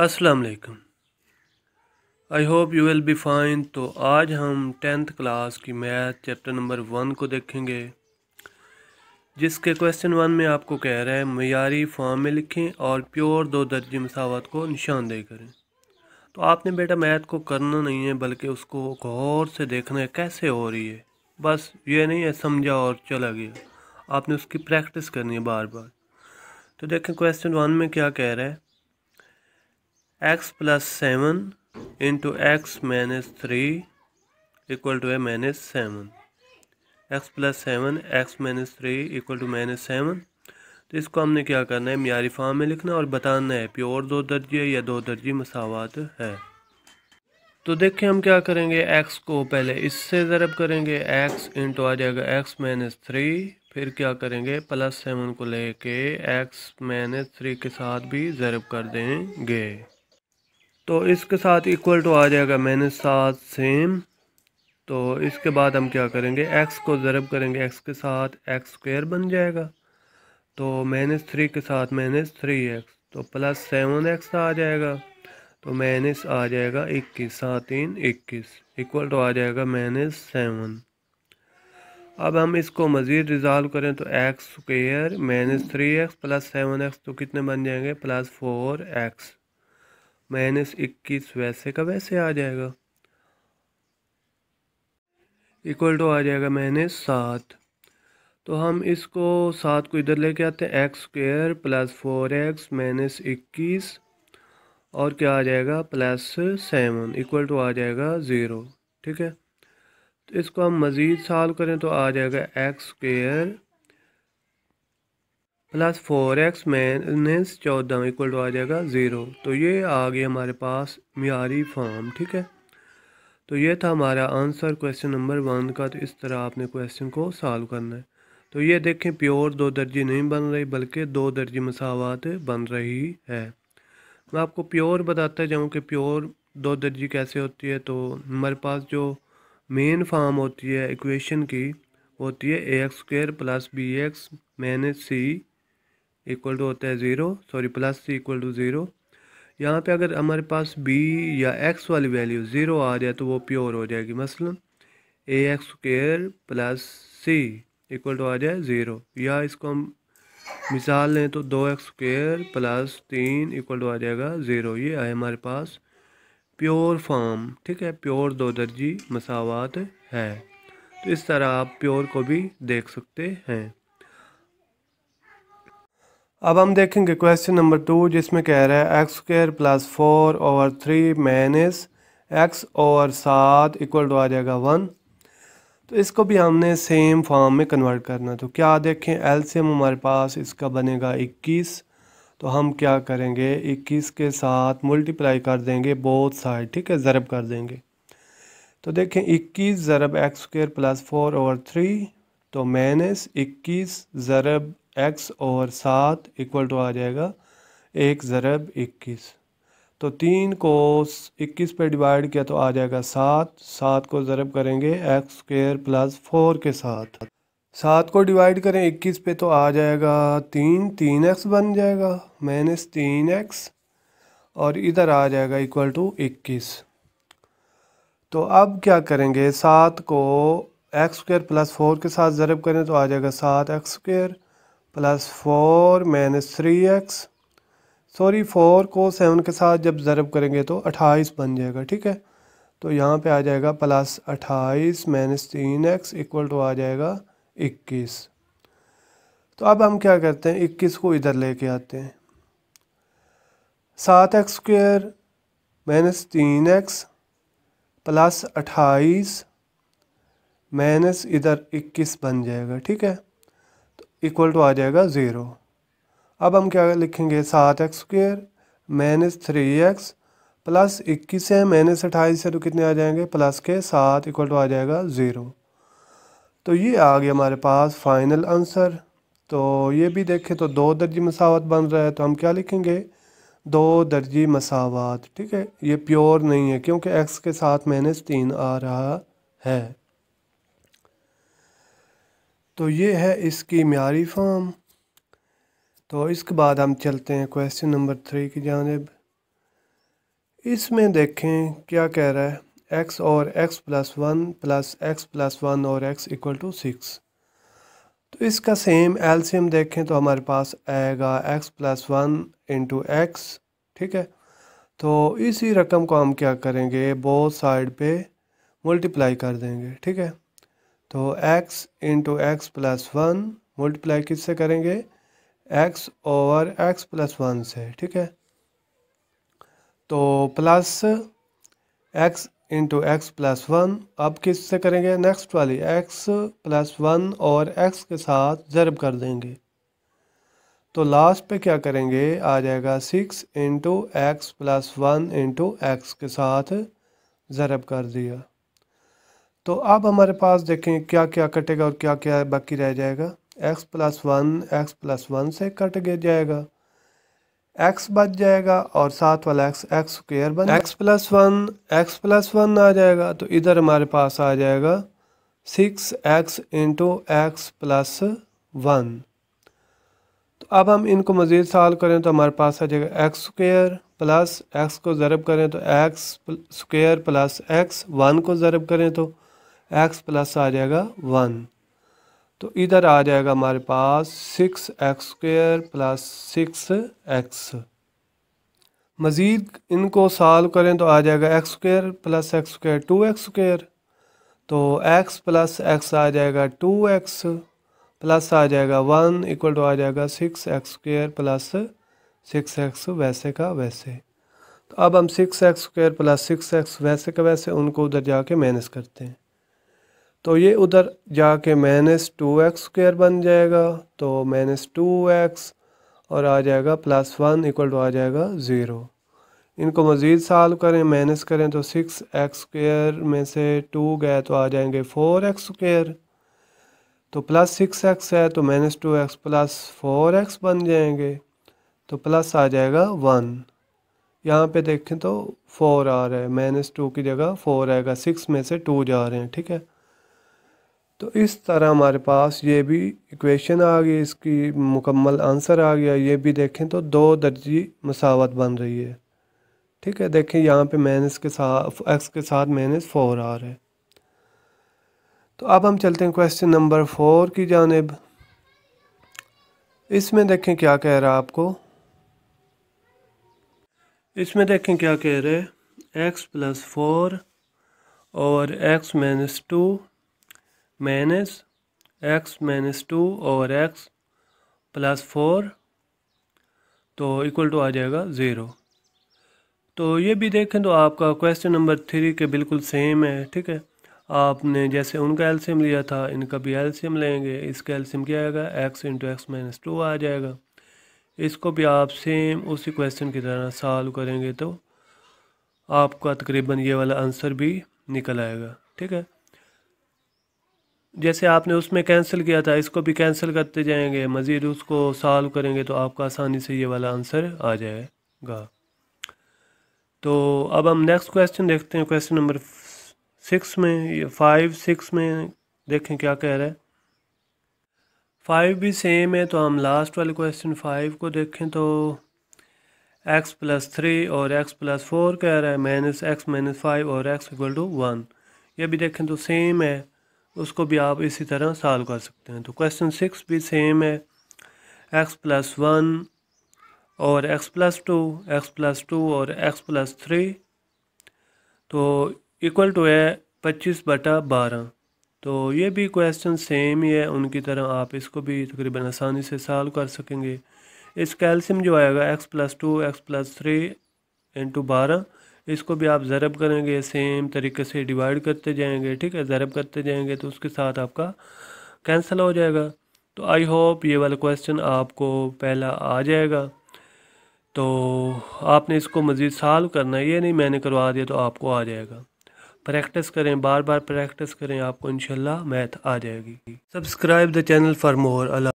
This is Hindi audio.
Aslam I hope you will be fine तो आज हम टेंथ क्लास की मैथ चैप्टर नंबर वन को देखेंगे जिसके क्वेश्चन वन में आपको कह रहा है मैारी फॉर्म में लिखें और प्योर दो दर्जे मसावत को निशानदेही करें तो आपने बेटा मैथ को करना नहीं है बल्कि उसको गौर से देखना है कैसे हो रही है बस ये नहीं है समझा और चला गया आपने उसकी प्रैक्टिस करनी है बार बार तो देखें क्वेश्चन वन में क्या कह रहा है x plus seven into x minus three equal to है minus seven x plus seven x minus three equal to minus seven तो इसको हमने क्या करना है मीरी फार्म में लिखना और बताना है प्योर दो दर्जे या दो दर्जी मसावत है तो देखिए हम क्या करेंगे एक्स को पहले इससे ज़रब करेंगे एक्स इंटू आ जाएगा एक्स माइनस थ्री फिर क्या करेंगे प्लस सेवन को लेके एक्स माइनस थ्री के साथ भी ज़रब कर देंगे तो इसके साथ इक्वल टू आ जाएगा माइनस सात सेम तो इसके बाद हम क्या करेंगे एक्स को ज़रब करेंगे एक्स के साथ एक्स स्क्र बन जाएगा तो माइनस थ्री के साथ माइनस थ्री एक्स तो प्लस सेवन एक्स आ जाएगा तो माइनस आ जाएगा इक्कीस सात तीन इक्कीस इक्वल टू आ जाएगा माइनस सेवन अब हम इसको मज़ीद रिजॉल्व करें तो x square minus three x plus seven x तो कितने बन जाएंगे प्लस फोर एक्स माइनस इक्कीस वैसे का वैसे आ जाएगा इक्वल टू आ जाएगा माइनस सात तो हम इसको सात को इधर लेके आते हैं x square plus four x minus इक्कीस और क्या आ जाएगा प्लस सेवन इक्वल टू आ जाएगा ज़ीरो ठीक है तो इसको हम मज़ीद सॉल्व करें तो आ जाएगा x square plus four x में चौदह इक्वल टू आ जाएगा ज़ीरो तो ये आ गई हमारे पास मीरी फॉर्म ठीक है तो ये था हमारा आंसर क्वेश्चन नंबर वन का तो इस तरह आपने क्वेश्चन को सॉल्व करना है तो ये देखें प्योर दो दर्जी नहीं बन रही बल्कि दो दर्जी मसावत बन रही है मैं आपको प्योर बताता जाऊँ कि प्योर दो दर्जी कैसे होती है तो हमारे पास जो मेन फॉर्म होती है इक्वेशन की होती है a x square plus b x minus c equal to होता है zero sorry plus equal to zero यहाँ पे अगर हमारे पास बी या एक्स वाली वैल्यू ज़ीरो आ जाए तो वो प्योर हो जाएगी मसलन a x square plus c equal to आ जाए ज़ीरो या इसको हम मिसाल लें तो दो एक्स स्क्र प्लस तीन इक्वल टू आ जाएगा ज़ीरो ये है हमारे पास प्योर फॉर्म ठीक है प्योर दो दर्जी मसावत है तो इस तरह आप प्योर को भी देख सकते हैं अब हम देखेंगे क्वेश्चन नंबर टू जिसमें कह रहा है x square plus four over three minus x over सात इक्वल टू आ जाएगा वन तो इसको भी हमने सेम फॉर्म में कन्वर्ट करना तो क्या देखें एल से हमारे पास इसका बनेगा इक्कीस तो हम क्या करेंगे इक्कीस के साथ मल्टीप्लाई कर देंगे बहुत साइड ठीक है ज़रब कर देंगे तो देखें इक्कीस ज़रब x square plus four over three तो माइनस इक्कीस ज़रब एक्स और सात इक्वल टू आ जाएगा एक ज़रब इक्कीस तो तीन को इक्कीस पे डिवाइड किया तो आ जाएगा सात सात को ज़रब करेंगे एक्स स्क्र प्लस फोर के साथ सात को डिवाइड करें इक्कीस पे तो आ जाएगा तीन तीन एक्स बन जाएगा माइनस तीन एक्स और इधर आ जाएगा इक्वल टू इक्कीस तो अब क्या करेंगे सात को एक्स स्क्र प्लस फोर के साथ ज़रब करें तो आ जाएगा सात x square plus four minus three x sorry four को सेवन के साथ जब ज़रब करेंगे तो अट्ठाईस बन जाएगा ठीक है तो यहाँ पे आ जाएगा प्लस अट्ठाईस माइनस तीन एक्स इक्वल टू आ जाएगा इक्कीस तो अब हम क्या करते हैं इक्कीस को इधर लेके आते हैं सात एक्स स्क्वेयर माइनस तीन एक्स प्लस अट्ठाईस माइनस इधर इक्कीस बन जाएगा ठीक है इक्वल टू आ जाएगा ज़ीरो अब हम क्या लिखेंगे सात x square minus three x plus इक्कीस है माइनस अट्ठाईस है तो कितने आ जाएंगे प्लस के सात इक्वल टू आ जाएगा ज़ीरो तो ये आ गया हमारे पास फाइनल आंसर तो ये भी देखें तो दो दर्जी मसावत बन रहा है तो हम क्या लिखेंगे दो दर्जी मसावत ठीक है ये प्योर नहीं है क्योंकि एक्स के साथ माइनस तीन आ रहा है तो ये है इसकी म्यारी फॉर्म तो इसके बाद हम चलते हैं क्वेश्चन नंबर थ्री की जानब इसमें देखें क्या कह रहा है एक्स और x plus one plus x plus one और एक्स इक्वल टू सिक्स तो इसका सेम एलसीएम देखें तो हमारे पास आएगा x plus one into x ठीक है तो इसी रकम को हम क्या करेंगे बोथ साइड पे मल्टीप्लाई कर देंगे ठीक है तो x into x plus one multiply किस से करेंगे x over x plus one से ठीक है तो plus x into x plus one अब किस से करेंगे नेक्स्ट वाली x प्लस वन और x के साथ ज़रब कर देंगे तो लास्ट पे क्या करेंगे आ जाएगा six into x plus one into x के साथ ज़रब कर दिया तो अब हमारे पास देखें क्या क्या कटेगा और क्या क्या बाकी रह जाएगा x plus one x plus one से कट गया जाएगा एक्स बच जाएगा और साथ वाला x एक्स स्क्र बन x plus one x plus one आ जाएगा तो इधर हमारे पास आ जाएगा six x into x plus one तो अब हम इनको मज़ीद सॉल्व करें तो हमारे पास आ जाएगा एक्स स्क्र प्लस एक्स को ज़रब करें तो x square plus x one को ज़रब करें तो एक्स प्लस आ जाएगा वन तो इधर आ जाएगा हमारे पास six x square plus six x मज़ीद इनको सॉल्व करें तो आ जाएगा x square plus x square two x square तो एक्स प्लस एक्स आ जाएगा टू एक्स प्लस आ जाएगा वन इक्वल टू आ जाएगा six x square plus six x वैसे का वैसे तो अब हम six x square plus six x वैसे का वैसे उनको उधर जाके माइनस करते हैं तो ये उधर जाके माइनस टू एक्स स्क्वायर बन जाएगा तो माइनस टू एक्स और आ जाएगा प्लस वन इक्वल टू आ जाएगा ज़ीरो इनको मज़ीद सॉल्व करें माइनस करें तो सिक्स एक्स स्क्र में से टू गए तो आ जाएंगे फोर एक्स स्क्र तो प्लस सिक्स एक्स है तो minus two x plus four x बन जाएंगे तो प्लस आ जाएगा वन यहाँ पे देखें तो फोर आ रहा है माइनस टू की जगह फोर आएगा सिक्स में से टू जा रहे हैं ठीक है तो इस तरह हमारे पास ये भी इक्वेशन आ गई इसकी मुकम्मल आंसर आ गया ये भी देखें तो दो दर्जी मसावत बन रही है ठीक है देखें यहाँ पे माइनस के साथ एक्स के साथ माइनस फोर आ रहा है तो अब हम चलते हैं क्वेश्चन नंबर फोर की जानब इसमें देखें क्या कह रहा है आपको इसमें देखें क्या कह रहे हैं एक्स प्लस फोर और x minus two minus x minus two और एक्स प्लस फोर तो इक्वल टू आ जाएगा ज़ीरो तो ये भी देखें तो आपका क्वेश्चन नंबर थ्री के बिल्कुल सेम है ठीक है आपने जैसे उनका एल्सीम लिया था इनका भी एल्सीम लेंगे इसका एल्सीम क्या आएगा x into x minus two आ जाएगा इसको भी आप सेम उसी क्वेश्चन की तरह सॉल्व करेंगे तो आपका तकरीबन ये वाला आंसर भी निकल आएगा ठीक है जैसे आपने उसमें कैंसिल किया था इसको भी कैंसिल करते जाएंगे मज़ीद उसको सॉल्व करेंगे तो आपका आसानी से ये वाला आंसर आ जाएगा तो अब हम नेक्स्ट क्वेश्चन देखते हैं क्वेश्चन नंबर सिक्स में फाइव सिक्स में देखें क्या कह रहा है फाइव भी सेम है तो हम लास्ट वाले क्वेश्चन फाइव को देखें तो एक्स प्लस थ्री और एक्स प्लस फोर कह रहा है माइनस एक्स माइनस फाइव और एक्स इक्वल टू वन ये भी देखें तो सेम है उसको भी आप इसी तरह सॉल्व कर सकते हैं तो क्वेश्चन सिक्स भी सेम है एक्स प्लस वन और x plus two x plus two और एक्स प्लस थ्री तो इक्वल टू है पच्चीस बटा बारह तो ये भी क्वेश्चन सेम ही है उनकी तरह आप इसको भी तकरीबन आसानी से सॉल्व कर सकेंगे इस कैल्शियम जो आएगा x plus two x plus three into बारह इसको भी आप ज़रब करेंगे सेम तरीके से डिवाइड करते जाएंगे ठीक है ज़रब करते जाएंगे तो उसके साथ आपका कैंसिल हो जाएगा तो आई होप ये वाला क्वेश्चन आपको पहला आ जाएगा तो आपने इसको मज़ीद सॉल्व करना ये नहीं मैंने करवा दिया तो आपको आ जाएगा प्रैक्टिस करें बार बार प्रैक्टिस करें आपको इंशाल्लाह मैथ आ जाएगी subscribe the channel for more Allah